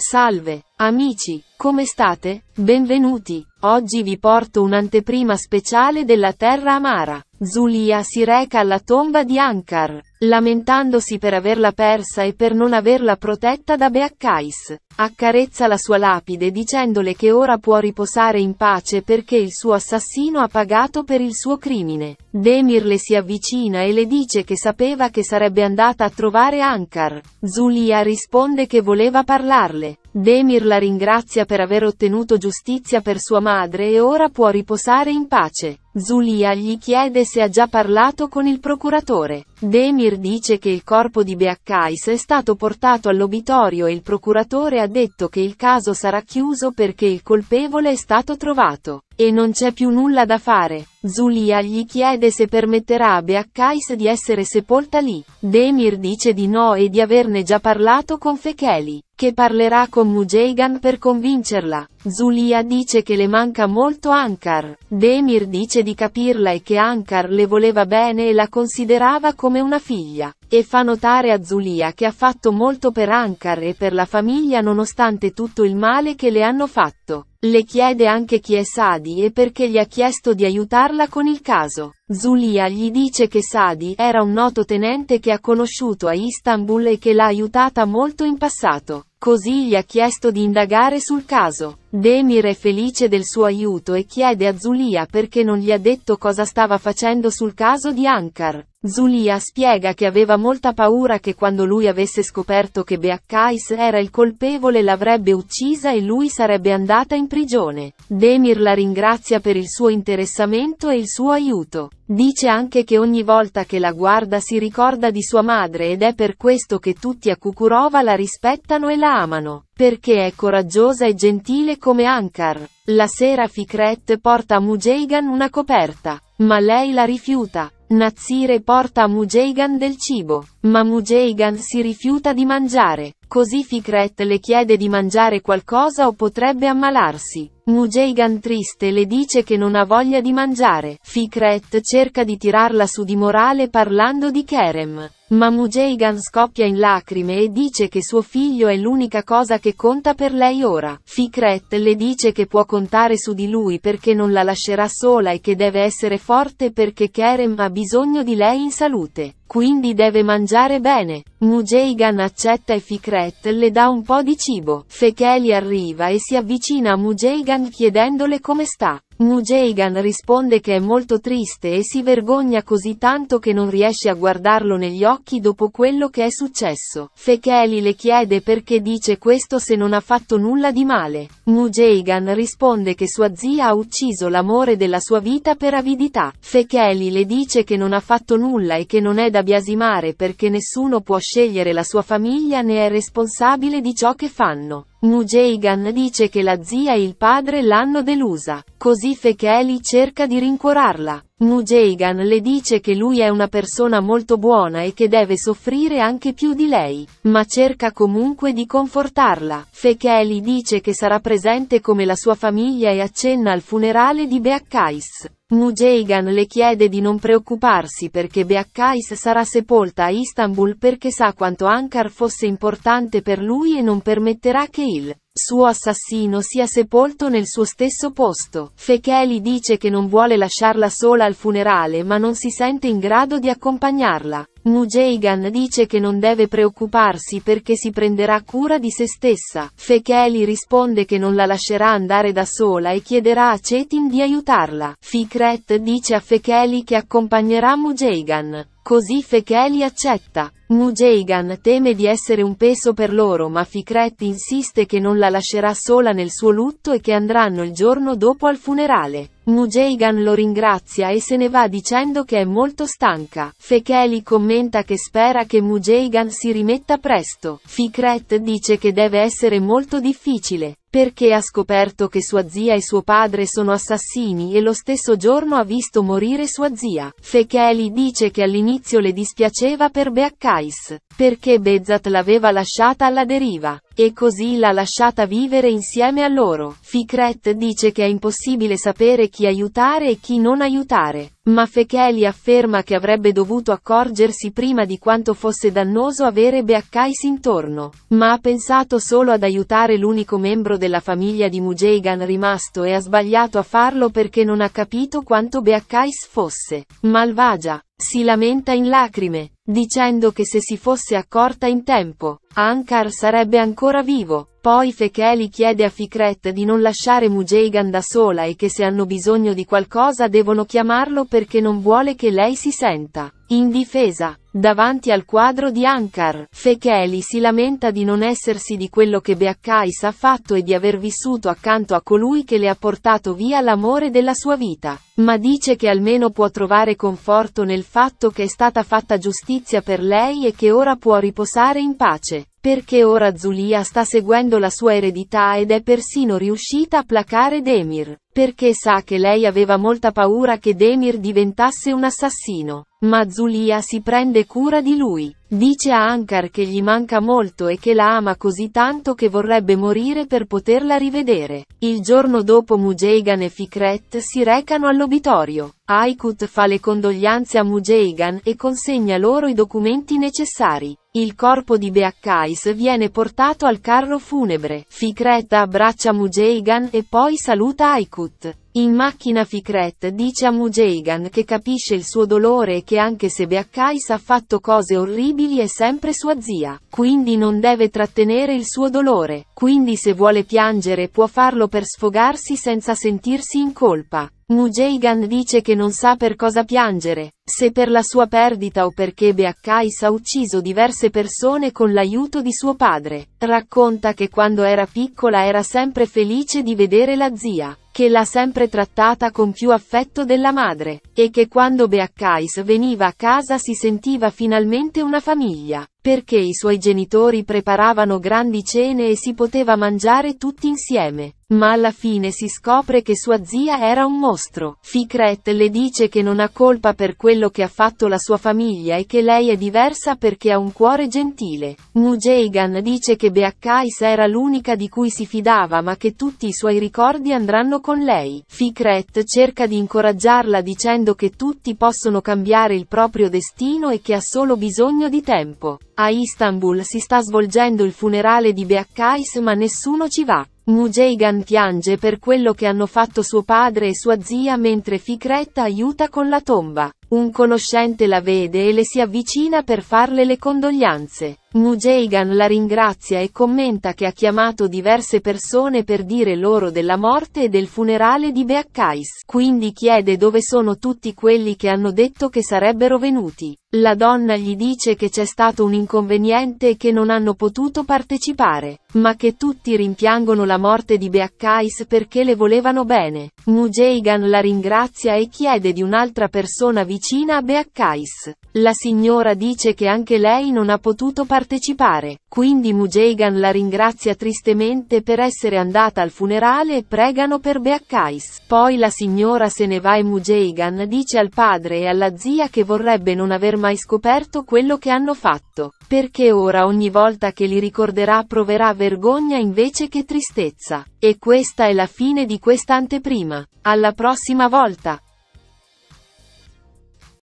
Salve. Amici, come state? Benvenuti! Oggi vi porto un'anteprima speciale della terra amara. Zulia si reca alla tomba di Ankar, lamentandosi per averla persa e per non averla protetta da Beaccais. Accarezza la sua lapide dicendole che ora può riposare in pace perché il suo assassino ha pagato per il suo crimine. Demir le si avvicina e le dice che sapeva che sarebbe andata a trovare Ankar. Zulia risponde che voleva parlarle. Demir la ringrazia per aver ottenuto giustizia per sua madre e ora può riposare in pace. Zulia gli chiede se ha già parlato con il procuratore. Demir dice che il corpo di Beakkais è stato portato all'obitorio e il procuratore ha detto che il caso sarà chiuso perché il colpevole è stato trovato. E non c'è più nulla da fare. Zulia gli chiede se permetterà a Beakkais di essere sepolta lì. Demir dice di no e di averne già parlato con Fecheli che parlerà con Mujeigan per convincerla. Zulia dice che le manca molto Ankar. Demir dice di capirla e che Ankar le voleva bene e la considerava come una figlia. E fa notare a Zulia che ha fatto molto per Ankar e per la famiglia nonostante tutto il male che le hanno fatto. Le chiede anche chi è Sadi e perché gli ha chiesto di aiutarla con il caso. Zulia gli dice che Sadi era un noto tenente che ha conosciuto a Istanbul e che l'ha aiutata molto in passato. Così gli ha chiesto di indagare sul caso. Demir è felice del suo aiuto e chiede a Zulia perché non gli ha detto cosa stava facendo sul caso di Ankar. Zulia spiega che aveva molta paura che quando lui avesse scoperto che Beakkais era il colpevole l'avrebbe uccisa e lui sarebbe andata in prigione. Demir la ringrazia per il suo interessamento e il suo aiuto. Dice anche che ogni volta che la guarda si ricorda di sua madre ed è per questo che tutti a Kukurova la rispettano e la amano, perché è coraggiosa e gentile come Ankar. La sera Fikret porta a Mujeigan una coperta, ma lei la rifiuta. Nazire porta a Mujeigan del cibo, ma Mujeigan si rifiuta di mangiare. Così Fikret le chiede di mangiare qualcosa o potrebbe ammalarsi. Mujeigan triste le dice che non ha voglia di mangiare. Fikret cerca di tirarla su di morale parlando di Kerem. Ma Mujeigan scoppia in lacrime e dice che suo figlio è l'unica cosa che conta per lei ora. Fikret le dice che può contare su di lui perché non la lascerà sola e che deve essere forte perché Kerem ha bisogno di lei in salute. Quindi deve mangiare bene. Mujeigan accetta e Fikret le dà un po' di cibo. Fekeli arriva e si avvicina a Mujeigan chiedendole come sta. Mujeigan risponde che è molto triste e si vergogna così tanto che non riesce a guardarlo negli occhi dopo quello che è successo. Fekeli le chiede perché dice questo se non ha fatto nulla di male. Mujeigan risponde che sua zia ha ucciso l'amore della sua vita per avidità. Fekeli le dice che non ha fatto nulla e che non è da biasimare perché nessuno può scegliere la sua famiglia né è responsabile di ciò che fanno. Mujeigan dice che la zia e il padre l'hanno delusa, così Fekeli cerca di rincuorarla. Mujeigan le dice che lui è una persona molto buona e che deve soffrire anche più di lei, ma cerca comunque di confortarla. Fekeli dice che sarà presente come la sua famiglia e accenna al funerale di Beakkais. Mujeigan le chiede di non preoccuparsi perché Beakkais sarà sepolta a Istanbul perché sa quanto Ankar fosse importante per lui e non permetterà che il suo assassino sia sepolto nel suo stesso posto. Fekeli dice che non vuole lasciarla sola al funerale ma non si sente in grado di accompagnarla. Mujeigan dice che non deve preoccuparsi perché si prenderà cura di se stessa. Fekeli risponde che non la lascerà andare da sola e chiederà a Cetin di aiutarla. Fikret dice a Fekeli che accompagnerà Mujeigan. Così Fekeli accetta. Mujeigan teme di essere un peso per loro ma Fikret insiste che non la lascerà sola nel suo lutto e che andranno il giorno dopo al funerale. Mujeigan lo ringrazia e se ne va dicendo che è molto stanca. Fekeli commenta che spera che Mujeigan si rimetta presto. Fikret dice che deve essere molto difficile, perché ha scoperto che sua zia e suo padre sono assassini e lo stesso giorno ha visto morire sua zia. Fekeli dice che all'inizio le dispiaceva per Beaccai Price, perché Bezzat l'aveva lasciata alla deriva. E così l'ha lasciata vivere insieme a loro. Fikret dice che è impossibile sapere chi aiutare e chi non aiutare. Ma Fekeli afferma che avrebbe dovuto accorgersi prima di quanto fosse dannoso avere Beakkais intorno. Ma ha pensato solo ad aiutare l'unico membro della famiglia di Mujeigan rimasto e ha sbagliato a farlo perché non ha capito quanto Beakkais fosse. Malvagia. Si lamenta in lacrime, dicendo che se si fosse accorta in tempo, Ankar sarebbe ancora vivo. Poi Fekeli chiede a Fikret di non lasciare Mujeigan da sola e che se hanno bisogno di qualcosa devono chiamarlo perché non vuole che lei si senta in difesa. Davanti al quadro di Ankar, Fekeli si lamenta di non essersi di quello che Beakais ha fatto e di aver vissuto accanto a colui che le ha portato via l'amore della sua vita, ma dice che almeno può trovare conforto nel fatto che è stata fatta giustizia per lei e che ora può riposare in pace. Perché ora Zulia sta seguendo la sua eredità ed è persino riuscita a placare Demir. Perché sa che lei aveva molta paura che Demir diventasse un assassino. Ma Zulia si prende cura di lui. Dice a Ankar che gli manca molto e che la ama così tanto che vorrebbe morire per poterla rivedere. Il giorno dopo Mujeigan e Fikret si recano all'obitorio. Aikut fa le condoglianze a Mujeigan e consegna loro i documenti necessari. Il corpo di Beakkais viene portato al carro funebre. Fikret abbraccia Mujeigan e poi saluta Aikut. In macchina Fikret dice a Mujeigan che capisce il suo dolore e che anche se Beakkais ha fatto cose orribili è sempre sua zia, quindi non deve trattenere il suo dolore, quindi se vuole piangere può farlo per sfogarsi senza sentirsi in colpa. Mujeigan dice che non sa per cosa piangere, se per la sua perdita o perché Beaccais ha ucciso diverse persone con l'aiuto di suo padre. Racconta che quando era piccola era sempre felice di vedere la zia, che l'ha sempre trattata con più affetto della madre, e che quando Beaccais veniva a casa si sentiva finalmente una famiglia, perché i suoi genitori preparavano grandi cene e si poteva mangiare tutti insieme ma alla fine si scopre che sua zia era un mostro. Ficret le dice che non ha colpa per quello quello che ha fatto la sua famiglia e che lei è diversa perché ha un cuore gentile. Mujeigan dice che Beakkais era l'unica di cui si fidava ma che tutti i suoi ricordi andranno con lei. Fikret cerca di incoraggiarla dicendo che tutti possono cambiare il proprio destino e che ha solo bisogno di tempo. A Istanbul si sta svolgendo il funerale di Beakkais ma nessuno ci va. Mujeigan piange per quello che hanno fatto suo padre e sua zia mentre Fikret aiuta con la tomba. Un conoscente la vede e le si avvicina per farle le condoglianze. Mujeigan la ringrazia e commenta che ha chiamato diverse persone per dire loro della morte e del funerale di Beakais. quindi chiede dove sono tutti quelli che hanno detto che sarebbero venuti. La donna gli dice che c'è stato un inconveniente e che non hanno potuto partecipare, ma che tutti rimpiangono la morte di Beakais perché le volevano bene. Mujeigan la ringrazia e chiede di un'altra persona vicina a Beakais. La signora dice che anche lei non ha potuto partecipare, quindi Mujeigan la ringrazia tristemente per essere andata al funerale e pregano per Beakkais. Poi la signora se ne va e Mujeigan dice al padre e alla zia che vorrebbe non aver mai scoperto quello che hanno fatto, perché ora ogni volta che li ricorderà proverà vergogna invece che tristezza. E questa è la fine di questa anteprima. Alla prossima volta!